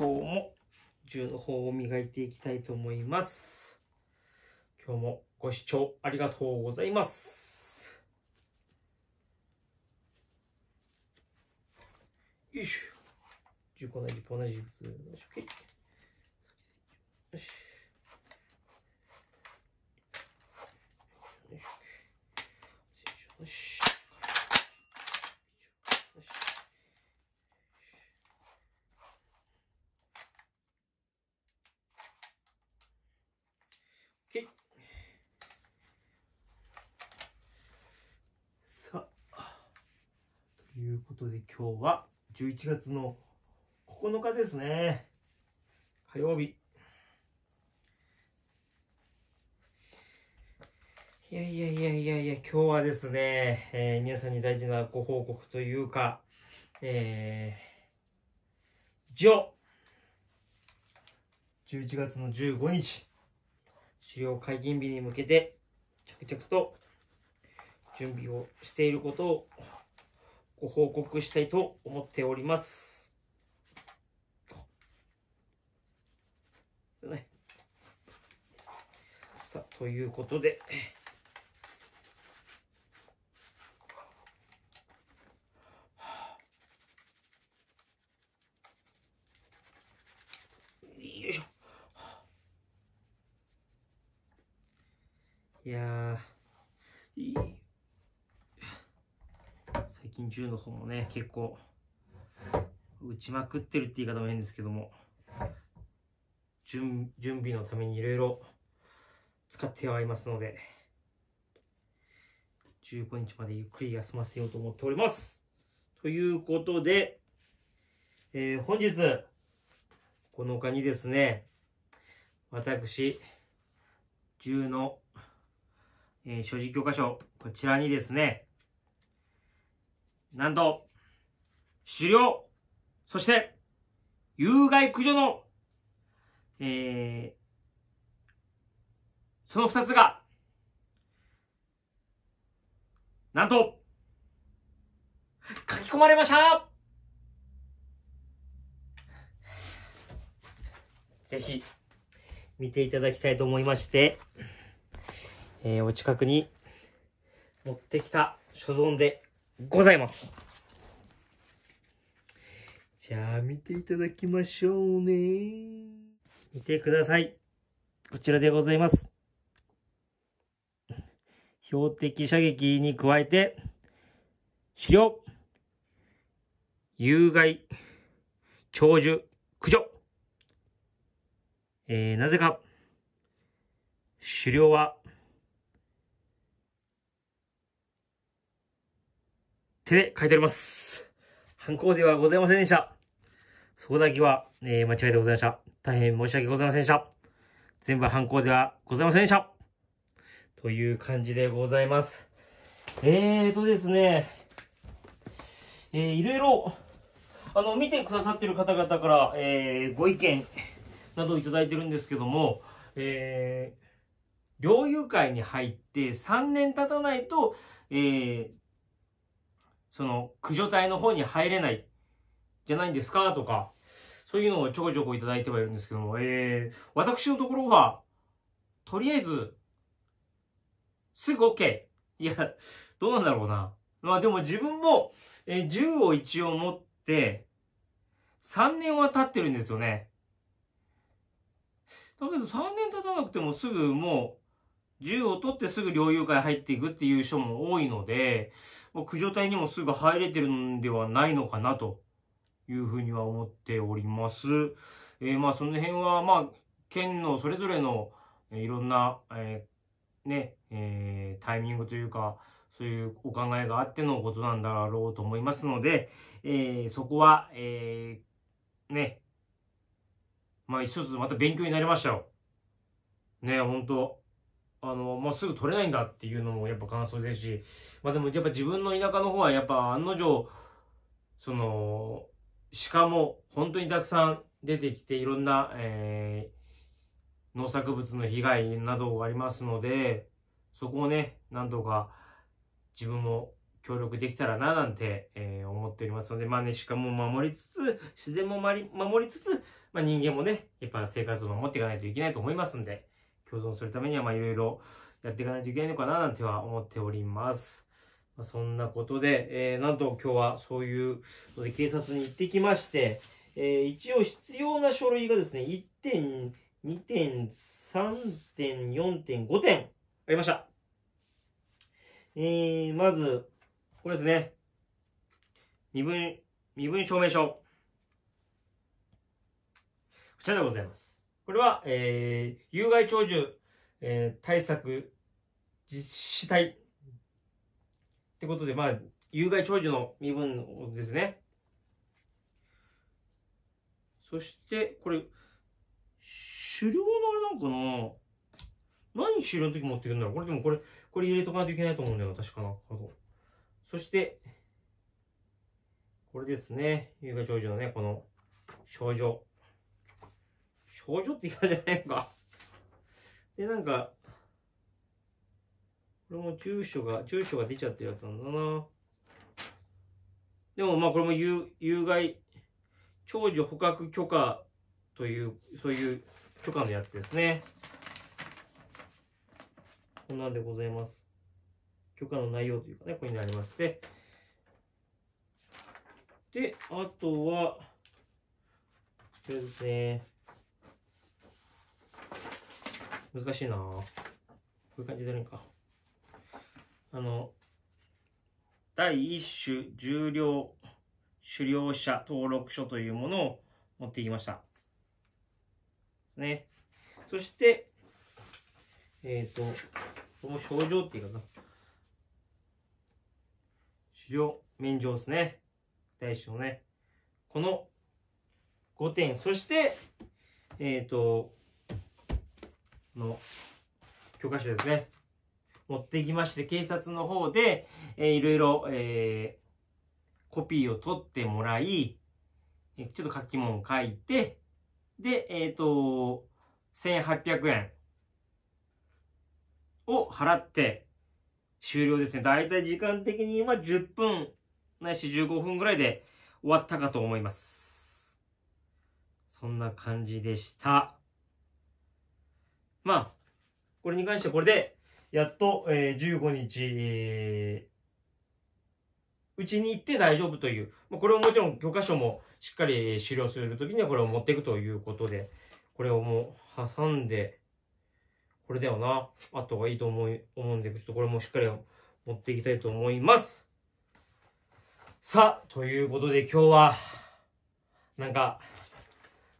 今日も銃の方を磨いていきたいと思います。今日もご視聴ありがとうございます。よいしょ。銃口内リップ同じ靴。よし。いうことで今日は11月の9日ですね。火曜日。いやいやいやいやいや、今日はですね、えー、皆さんに大事なご報告というか、えー、一応、11月の15日、狩猟解禁日に向けて、着々と準備をしていることをご報告したいと思っております。ね、さあ、ということで、いやいい北中の方もね、結構、打ちまくってるって言い方も変ですけども、準準備のためにいろいろ使ってはいますので、15日までゆっくり休ませようと思っております。ということで、えー、本日、この他にですね、私、10の、えー、所持許可書、こちらにですね、なんと、狩猟、そして、有害駆除の、えー、その二つが、なんと、書き込まれましたぜひ、見ていただきたいと思いまして、えー、お近くに持ってきた所存でございます。じゃあ、見ていただきましょうね。見てください。こちらでございます。標的射撃に加えて、狩猟、有害、長寿、駆除。えー、なぜか、狩猟は手で書いております。犯行ではございませんでした。そこだけは、えー、間違いでございました。大変申し訳ございませんでした。全部犯行ではございませんでした。という感じでございます。えーとですね、えー、いろいろ、あの、見てくださってる方々から、えー、ご意見などいただいてるんですけども、えー、猟友会に入って3年経たないと、えー、その、駆除隊の方に入れない、じゃないんですかとか、そういうのをちょこちょこいただいてはいるんですけども、えー、私のところは、とりあえず、すぐ OK。いや、どうなんだろうな。まあでも自分も、えー、銃を一応持って、3年は経ってるんですよね。だけど3年経たなくてもすぐもう、銃を取ってすぐ猟友会入っていくっていう人も多いので、もう駆除隊にもすぐ入れてるんではないのかなというふうには思っております。えー、まあその辺はまあ県のそれぞれのいろんな、えー、ね、えー、タイミングというか、そういうお考えがあってのことなんだろうと思いますので、えー、そこは、えー、ね、まあ一つまた勉強になりましたよ。ね、本当あの、もうすぐ取れないんだっていうのもやっぱ感想ですし、まあでもやっぱ自分の田舎の方はやっぱ案の定、その、鹿も本当にたくさん出てきていろんな、えー、農作物の被害などがありますので、そこをね、なんとか自分も協力できたらななんて、えー、思っておりますので、まあね、鹿も守りつつ、自然も守りつつ、まあ人間もね、やっぱ生活を守っていかないといけないと思いますんで、共存するためには、まあ、いろいろやっていかないといけないのかな、なんては思っております。まあ、そんなことで、えー、なんと今日はそういうので警察に行ってきまして、えー、一応必要な書類がですね、1点、2点、3点、4点、5点ありました。えー、まず、これですね。身分、身分証明書。こちらでございます。これは、えー、有害鳥獣、えー、対策実施体ってことで、まあ、有害鳥獣の身分ですね。そして、これ、狩猟のあれなのかな何狩猟の時持ってくんだろうこれでもこれ、これ入れとかないといけないと思うんだよ確かな。そして、これですね。有害鳥獣のね、この症状。長女って言い方じゃないのか。で、なんか、これも住所が、住所が出ちゃってるやつなんだな。でもまあこれも有有害、長女捕獲許可という、そういう許可のやつですね。こんなんでございます。許可の内容というかね、ここになりまして。で、あとは、こらですね。難しいなこういう感じでやるんか。あの、第1種重量狩猟者登録書というものを持ってきました。ね。そして、えっ、ー、と、この症状っていうかな。狩猟免状ですね。第1種のね。この5点。そして、えっ、ー、と、の教科書ですね。持ってきまして、警察の方で、えー、いろいろ、えー、コピーを取ってもらい、ちょっと書き物を書いて、で、えっ、ー、と、1800円を払って終了ですね。だいたい時間的に今10分ないし15分ぐらいで終わったかと思います。そんな感じでした。まあ、これに関してはこれで、やっと、えー、15日、えー、うちに行って大丈夫という。まあ、これをもちろん許可書もしっかり資料するときにはこれを持っていくということで、これをもう挟んで、これだよな。あった方がいいと思い、思うんで、ちょっとこれもしっかり持っていきたいと思います。さあ、ということで今日は、なんか、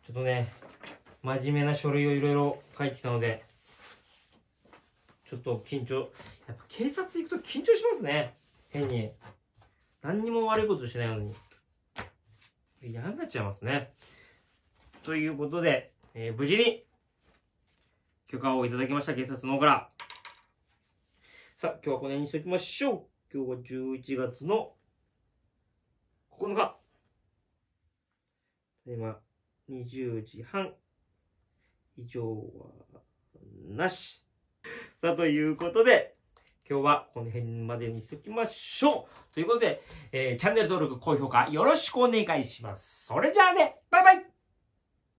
ちょっとね、真面目な書類をいろいろ書いてきたので、ちょっと緊張。やっぱ警察行くと緊張しますね。変に。何にも悪いことしないのに。嫌になっちゃいますね。ということで、えー、無事に許可をいただきました、警察の方から。さあ、今日はこの辺にしておきましょう。今日は11月の9日。今、20時半。以上は、なし。さあ、ということで、今日はこの辺までにしときましょうということで、えー、チャンネル登録、高評価よろしくお願いします。それじゃあね、バイバイ